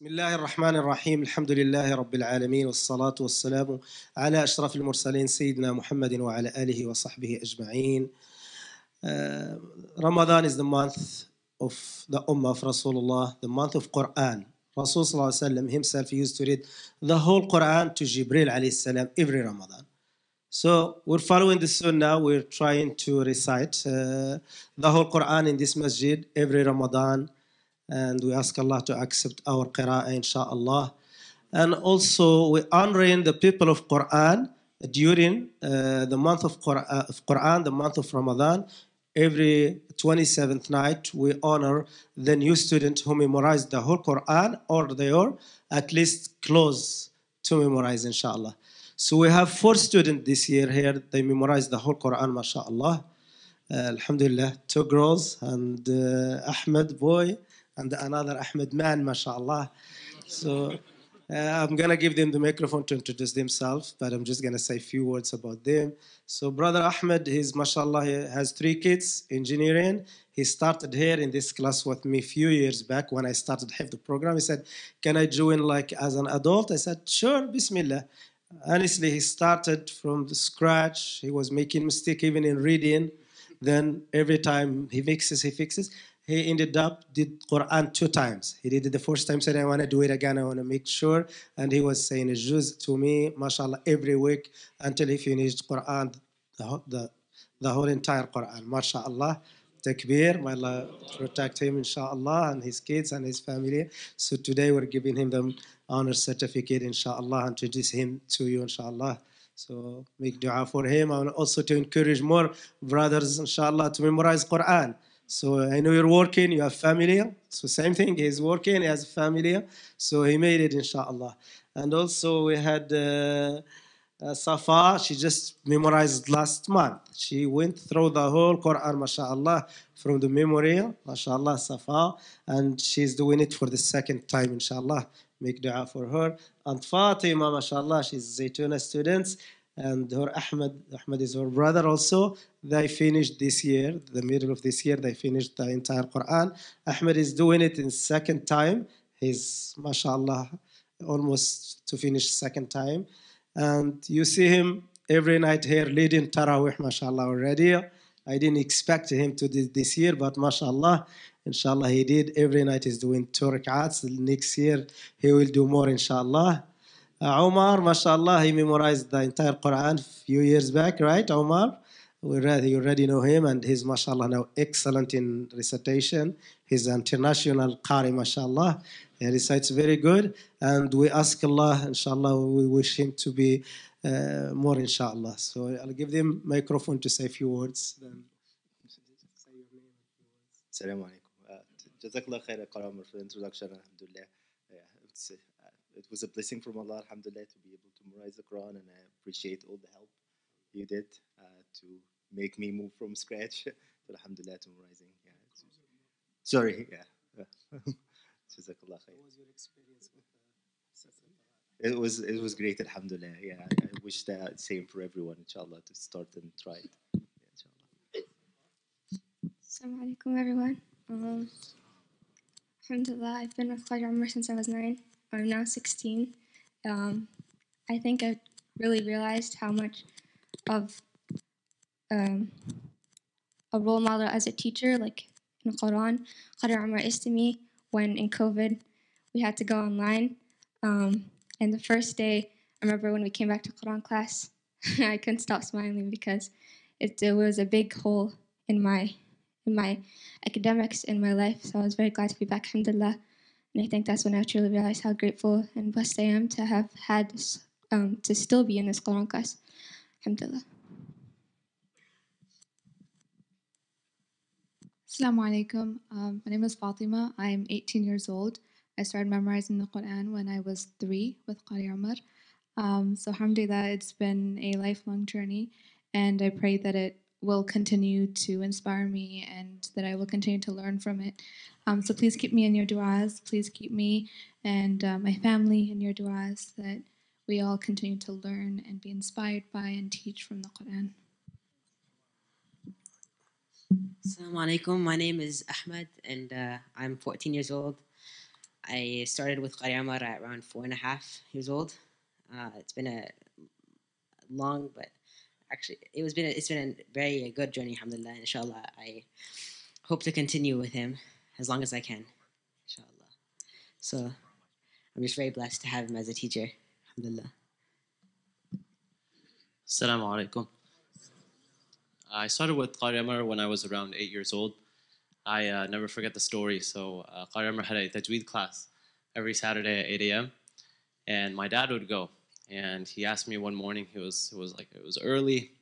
بسم الله الرحمن الرحيم الحمد لله رب العالمين والصلاة والسلام على أشرف المرسلين سيدنا محمد وعلى آله وصحبه أجمعين رمضان Ramadan is the month of the Ummah of Rasulullah the month of Quran رسول صلى الله عليه وسلم himself used to read the whole Quran to Jibril عليه السلام every Ramadan So we're following the Sunnah. We're trying to recite uh, the whole Quran in this masjid every Ramadan. and we ask Allah to accept our qira'ah insha'Allah. and also we honoring the people of Quran during uh, the month of uh, Quran, the month of Ramadan. Every 27th night, we honor the new student who memorized the whole Quran or they are at least close to memorize, inshallah. So we have four students this year here. They memorized the whole Quran, mashallah. Uh, alhamdulillah, two girls and uh, Ahmed boy and another Ahmed man, mashallah. So uh, I'm going to give them the microphone to introduce themselves, but I'm just going to say a few words about them. So brother Ahmed, he's mashallah, he has three kids, engineering. He started here in this class with me a few years back when I started have the program. He said, can I join like as an adult? I said, sure, bismillah. Honestly, he started from the scratch. He was making mistake even in reading. Then every time he fixes, he fixes he ended up did Quran two times. He did it the first time, said, I want to do it again, I want to make sure. And he was saying juz to me, mashallah, every week until he finished Quran, the, the, the whole entire Quran, mashallah. Takbir, may Allah protect him, inshallah, and his kids and his family. So today we're giving him the honor certificate, inshallah, and introduce him to you, inshallah. So make dua for him I want also to encourage more brothers, inshallah, to memorize Quran. So uh, I know you're working, you have family. So same thing, he's working, he has family. So he made it, inshallah. And also we had uh, uh, Safa, she just memorized last month. She went through the whole Quran, mashallah, from the memory, mashallah, Safa. And she's doing it for the second time, inshallah. Make dua for her. And Fatima, mashallah, she's Zaytuna students and her Ahmed, Ahmed is her brother also. They finished this year, the middle of this year, they finished the entire Quran. Ahmed is doing it in second time. He's, mashallah, almost to finish second time. And you see him every night here leading Tarawih. mashallah, already. I didn't expect him to do this year, but mashallah, inshallah, he did. Every night he's doing two rak'ats. Next year, he will do more, inshallah. Uh, Omar, mashallah, he memorized the entire Quran a few years back, right, Omar? We read, you already know him, and he's, mashallah, now excellent in recitation. He's an international Qari, mashallah. He recites very good, and we ask Allah, inshallah, we wish him to be uh, more, inshallah. So I'll give him microphone to say a few words. Then. Assalamu alaikum. Uh, Jazakallah khair, for the introduction, alhamdulillah. Uh, it was a blessing from Allah, alhamdulillah, to be able to memorize the Quran, and I appreciate all the help you did uh, to make me move from scratch to alhamdulillah to memorizing. Yeah. Sorry, yeah. Jazakallah khair. What was your experience uh, it was it was great, alhamdulillah. Yeah, I wish the same for everyone, inshallah, to start and try it. Yeah, inshallah. Assalamu alaikum, everyone. Um, alhamdulillah, I've been with Qadr Umar since I was nine. I'm now 16. Um, I think I really realized how much of um, a role model as a teacher, like in Quran, Khadr Umar is to me when in COVID we had to go online. Um, and the first day, I remember when we came back to Quran class, I couldn't stop smiling because it, it, was a big hole in my in my academics in my life. So I was very glad to be back, alhamdulillah. And I think that's when I truly realized how grateful and blessed I am to have had um, to still be in this Quran class. Alhamdulillah. Assalamu alaikum. Um, my name is Fatima. I'm 18 years old. I started memorizing the Quran when I was three with Qari Amr. Um, so, alhamdulillah, it's been a lifelong journey, and I pray that it will continue to inspire me and that I will continue to learn from it. Um, so please keep me in your du'as. Please keep me and uh, my family in your du'as that we all continue to learn and be inspired by and teach from the Quran. Assalamu alaikum. My name is Ahmed and uh, I'm 14 years old. I started with Qur'an at around four and a half years old. Uh, it's been a long but actually it was been a, it's been a very good journey alhamdulillah inshallah i hope to continue with him as long as i can inshallah so i'm just very blessed to have him as a teacher alhamdulillah Assalamu alaikum. I started with Qari Amr when I was around eight years old. I uh, never forget the story. So uh, Qari Amr had a tajweed class every Saturday at 8 a.m. And my dad would go and he asked me one morning. He was it was like it was early,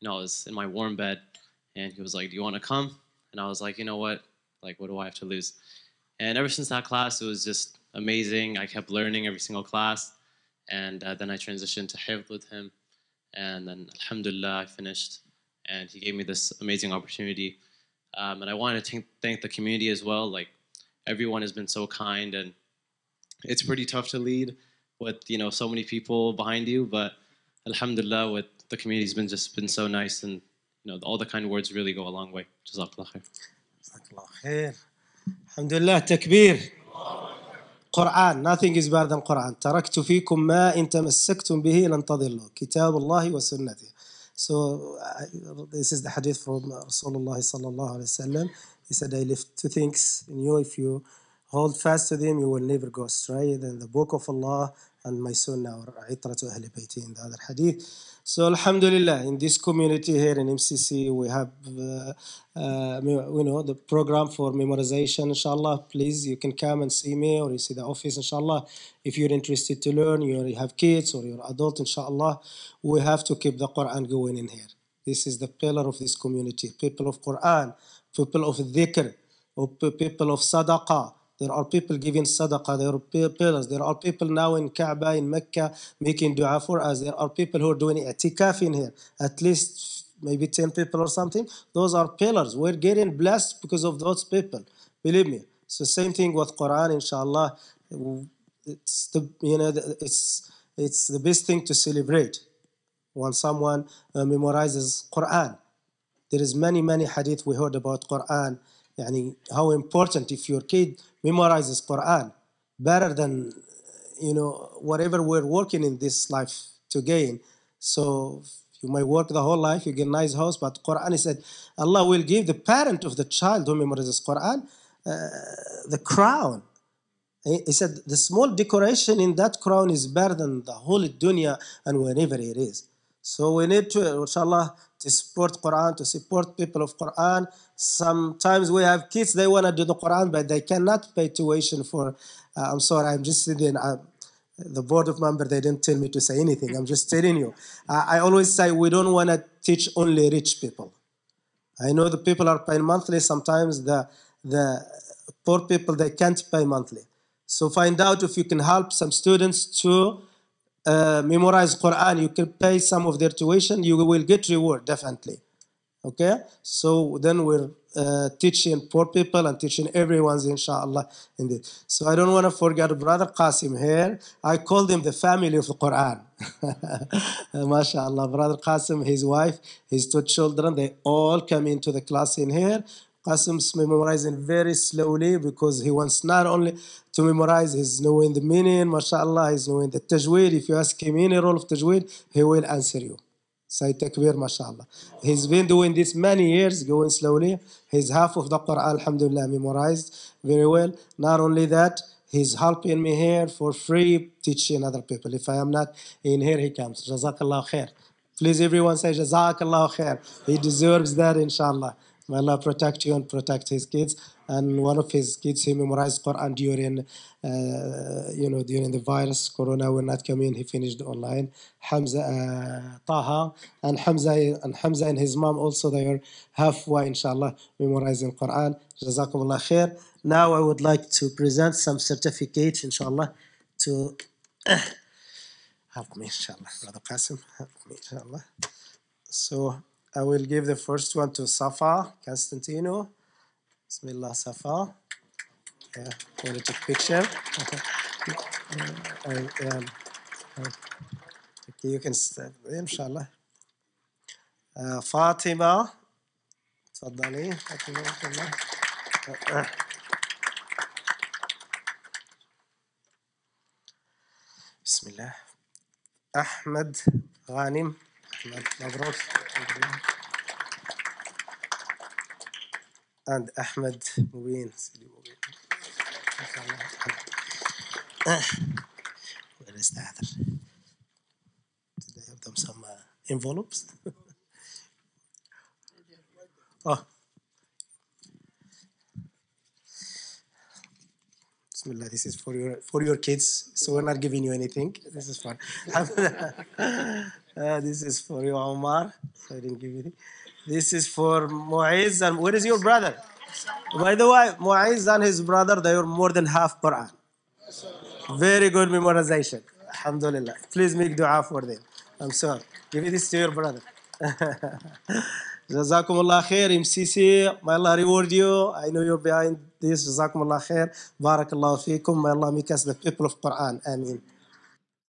you know, I was in my warm bed, and he was like, "Do you want to come?" And I was like, "You know what? Like, what do I have to lose?" And ever since that class, it was just amazing. I kept learning every single class, and uh, then I transitioned to Hifd with him, and then Alhamdulillah, I finished, and he gave me this amazing opportunity. Um, and I wanted to thank the community as well. Like, everyone has been so kind, and it's pretty tough to lead with you know so many people behind you. But alhamdulillah, with the community's been just been so nice, and you know all the kind words really go a long way. Jazakallah khair. Jazakallah khair. Alhamdulillah, takbir. Quran, nothing is better than Quran. تركت فيكم ما إن bihi lan لن kitab Allah wa sunnati. So uh, this is the hadith from Rasulullah sallallahu alaihi wasallam. He said, I left two things in you. If you hold fast to them, you will never go astray. Then the book of Allah and my sunnah or itratu ahli bayti in the other hadith. So alhamdulillah, in this community here in MCC, we have, uh, uh, you know, the program for memorization, inshallah. Please, you can come and see me or you see the office, inshallah. If you're interested to learn, you have kids or you're adult, inshallah, we have to keep the Quran going in here. This is the pillar of this community, people of Quran, people of dhikr, people of sadaqah, there are people giving sadaqah. There are pillars. There are people now in Kaaba, in Mecca, making dua for us. There are people who are doing i'tikaf in here. At least maybe 10 people or something. Those are pillars. We're getting blessed because of those people. Believe me. It's the same thing with Quran, inshallah. It's the, you know, it's, it's the best thing to celebrate when someone uh, memorizes Quran. There is many, many hadith we heard about Quran. Yani how important if your kid memorizes Quran better than you know whatever we're working in this life to gain. So you may work the whole life, you get a nice house, but Quran is said Allah will give the parent of the child who memorizes Quran uh, the crown. He said the small decoration in that crown is better than the whole dunya and wherever it is. So we need to, inshallah, to support Quran, to support people of Quran, Sometimes we have kids, they want to do the Quran, but they cannot pay tuition for. Uh, I'm sorry, I'm just sitting. Uh, the board of member, they didn't tell me to say anything. I'm just telling you. I, I always say we don't want to teach only rich people. I know the people are paying monthly. Sometimes the, the poor people, they can't pay monthly. So find out if you can help some students to uh, memorize Quran. You can pay some of their tuition. You will get reward, definitely okay so then we're uh, teaching poor people and teaching everyone's inshallah indeed so i don't want to forget brother qasim here i called him the family of the quran mashallah brother qasim his wife his two children they all come into the class in here qasim's memorizing very slowly because he wants not only to memorize he's knowing the meaning mashallah he's knowing the tajweed if you ask him any role of tajweed he will answer you Say takbir, mashallah. He's been doing this many years, going slowly. He's half of the Quran, alhamdulillah, memorized very well. Not only that, he's helping me here for free, teaching other people. If I am not in here, he comes. Jazakallah khair. Please, everyone say Jazakallah khair. He deserves that, inshallah. May Allah protect you and protect his kids. And one of his kids, he memorized Quran during, uh, you know, during the virus, Corona will not come in. He finished online. Hamza, uh, Taha, and Hamza, and Hamza and his mom also, they are halfway, inshallah, memorizing Quran. Jazakumullah khair. Now I would like to present some certificates, inshallah, to help me, inshallah, Brother Qasim, help me, inshallah. So, I will give the first one to Safa Constantino. Bismillah, Safa. Yeah, I want to take picture. and, um, okay, you can step, inshallah. Uh, Fatima. تفضلي Bismillah. Ahmed أحمد and Ahmed Mubin. Where is that? Did I have them some uh, envelopes? oh. Bismillah, this is for your for your kids. So we're not giving you anything. This is fun. uh, this is for you, Omar. So I didn't give you. Anything. This is for Muaz And where is your brother? By the way, Muaz and his brother, they are more than half Quran. Very good memorization. Alhamdulillah. Please make dua for them. I'm sorry. Give this to your brother. Jazakumullah khair, MCC. May Allah reward you. I know you're behind this. Jazakumullah khair. Barakallahu feekum. May Allah make us the people of Quran. Ameen.